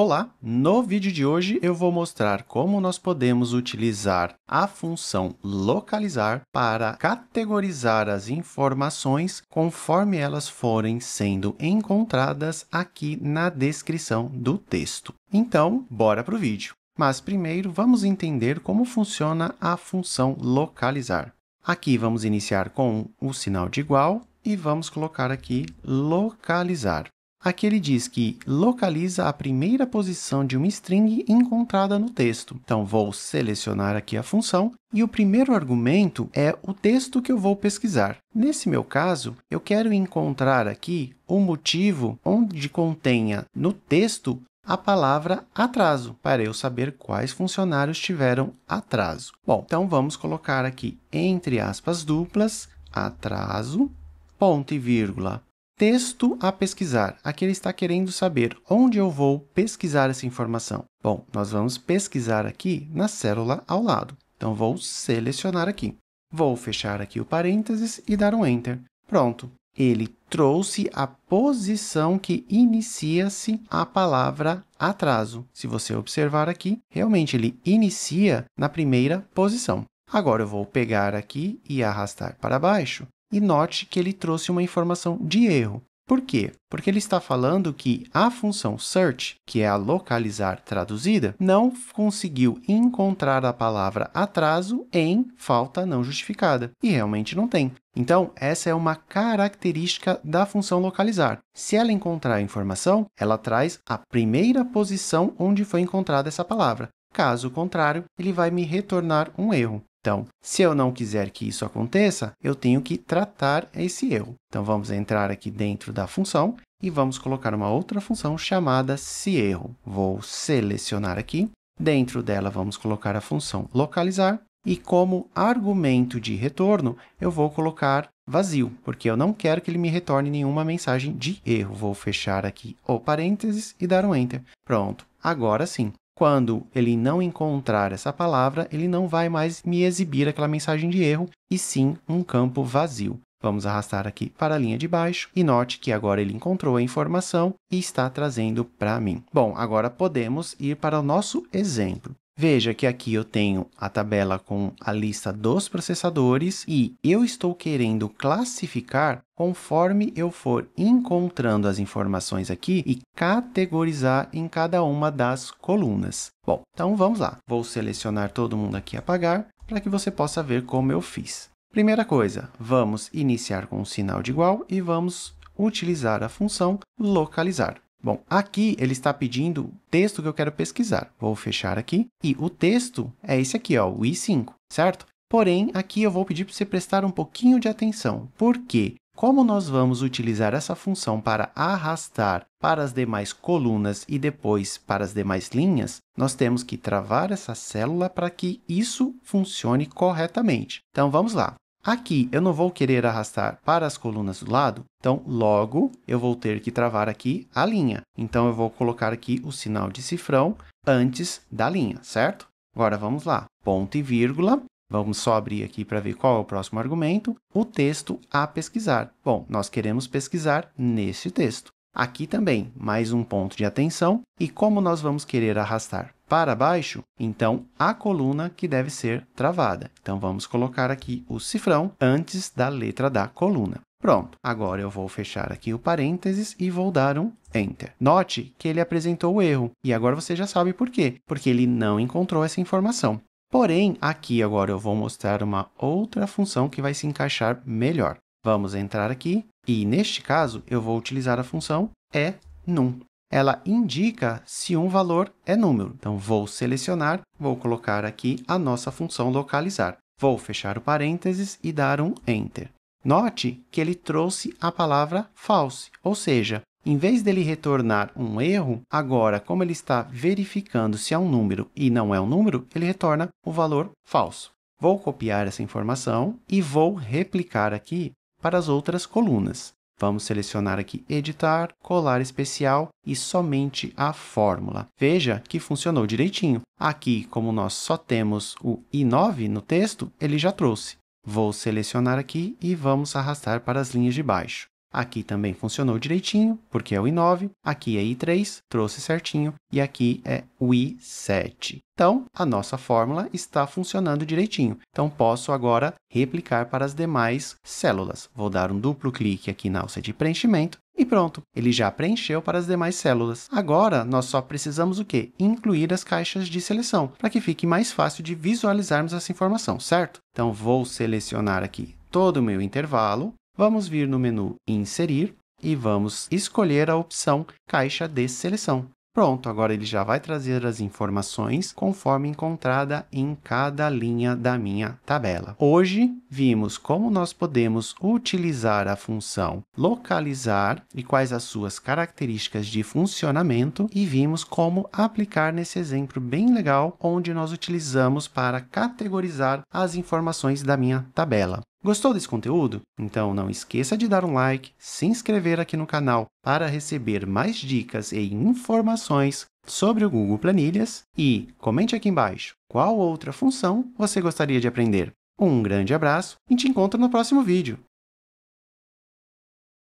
Olá! No vídeo de hoje eu vou mostrar como nós podemos utilizar a função localizar para categorizar as informações conforme elas forem sendo encontradas aqui na descrição do texto. Então, bora para o vídeo! Mas primeiro vamos entender como funciona a função localizar. Aqui vamos iniciar com o sinal de igual e vamos colocar aqui localizar. Aqui ele diz que localiza a primeira posição de uma string encontrada no texto. Então, vou selecionar aqui a função e o primeiro argumento é o texto que eu vou pesquisar. Nesse meu caso, eu quero encontrar aqui o um motivo onde contenha no texto a palavra atraso, para eu saber quais funcionários tiveram atraso. Bom, então vamos colocar aqui entre aspas duplas, atraso, ponto e vírgula, texto a pesquisar. Aqui ele está querendo saber onde eu vou pesquisar essa informação. Bom, nós vamos pesquisar aqui na célula ao lado. Então, vou selecionar aqui. Vou fechar aqui o parênteses e dar um Enter. Pronto. Ele trouxe a posição que inicia-se a palavra atraso. Se você observar aqui, realmente ele inicia na primeira posição. Agora, eu vou pegar aqui e arrastar para baixo e note que ele trouxe uma informação de erro. Por quê? Porque ele está falando que a função search, que é a localizar traduzida, não conseguiu encontrar a palavra atraso em falta não justificada, e realmente não tem. Então, essa é uma característica da função localizar. Se ela encontrar a informação, ela traz a primeira posição onde foi encontrada essa palavra. Caso contrário, ele vai me retornar um erro. Então, se eu não quiser que isso aconteça, eu tenho que tratar esse erro. Então, vamos entrar aqui dentro da função e vamos colocar uma outra função chamada se erro. Vou selecionar aqui. Dentro dela, vamos colocar a função localizar. E como argumento de retorno, eu vou colocar vazio, porque eu não quero que ele me retorne nenhuma mensagem de erro. Vou fechar aqui o parênteses e dar um Enter. Pronto, agora sim. Quando ele não encontrar essa palavra, ele não vai mais me exibir aquela mensagem de erro, e sim um campo vazio. Vamos arrastar aqui para a linha de baixo e note que agora ele encontrou a informação e está trazendo para mim. Bom, agora podemos ir para o nosso exemplo. Veja que aqui eu tenho a tabela com a lista dos processadores e eu estou querendo classificar conforme eu for encontrando as informações aqui e categorizar em cada uma das colunas. Bom, então vamos lá. Vou selecionar todo mundo aqui apagar para que você possa ver como eu fiz. Primeira coisa, vamos iniciar com o sinal de igual e vamos utilizar a função localizar. Bom, aqui ele está pedindo o texto que eu quero pesquisar. Vou fechar aqui. E o texto é esse aqui, ó, o I5, certo? Porém, aqui eu vou pedir para você prestar um pouquinho de atenção. porque Como nós vamos utilizar essa função para arrastar para as demais colunas e depois para as demais linhas, nós temos que travar essa célula para que isso funcione corretamente. Então, vamos lá. Aqui eu não vou querer arrastar para as colunas do lado, então logo eu vou ter que travar aqui a linha. Então eu vou colocar aqui o sinal de cifrão antes da linha, certo? Agora vamos lá, ponto e vírgula, Vamos só abrir aqui para ver qual é o próximo argumento. O texto a pesquisar. Bom, nós queremos pesquisar nesse texto. Aqui também, mais um ponto de atenção. E como nós vamos querer arrastar para baixo, então a coluna que deve ser travada. Então vamos colocar aqui o cifrão antes da letra da coluna. Pronto, agora eu vou fechar aqui o parênteses e vou dar um Enter. Note que ele apresentou o erro, e agora você já sabe por quê, porque ele não encontrou essa informação. Porém, aqui agora eu vou mostrar uma outra função que vai se encaixar melhor. Vamos entrar aqui, e neste caso eu vou utilizar a função é num ela indica se um valor é número. Então, vou selecionar, vou colocar aqui a nossa função localizar. Vou fechar o parênteses e dar um Enter. Note que ele trouxe a palavra false, ou seja, em vez dele retornar um erro, agora, como ele está verificando se é um número e não é um número, ele retorna o valor falso. Vou copiar essa informação e vou replicar aqui para as outras colunas. Vamos selecionar aqui editar, colar especial e somente a fórmula. Veja que funcionou direitinho. Aqui, como nós só temos o i9 no texto, ele já trouxe. Vou selecionar aqui e vamos arrastar para as linhas de baixo. Aqui também funcionou direitinho, porque é o i9, aqui é i3, trouxe certinho, e aqui é o i7. Então, a nossa fórmula está funcionando direitinho. Então, posso agora replicar para as demais células. Vou dar um duplo clique aqui na alça de preenchimento e pronto, ele já preencheu para as demais células. Agora, nós só precisamos o quê? Incluir as caixas de seleção, para que fique mais fácil de visualizarmos essa informação, certo? Então, vou selecionar aqui todo o meu intervalo, Vamos vir no menu Inserir e vamos escolher a opção Caixa de Seleção. Pronto, agora ele já vai trazer as informações conforme encontrada em cada linha da minha tabela. Hoje, vimos como nós podemos utilizar a função localizar e quais as suas características de funcionamento e vimos como aplicar nesse exemplo bem legal onde nós utilizamos para categorizar as informações da minha tabela. Gostou desse conteúdo? Então não esqueça de dar um like, se inscrever aqui no canal para receber mais dicas e informações sobre o Google Planilhas e comente aqui embaixo qual outra função você gostaria de aprender. Um grande abraço e te encontro no próximo vídeo.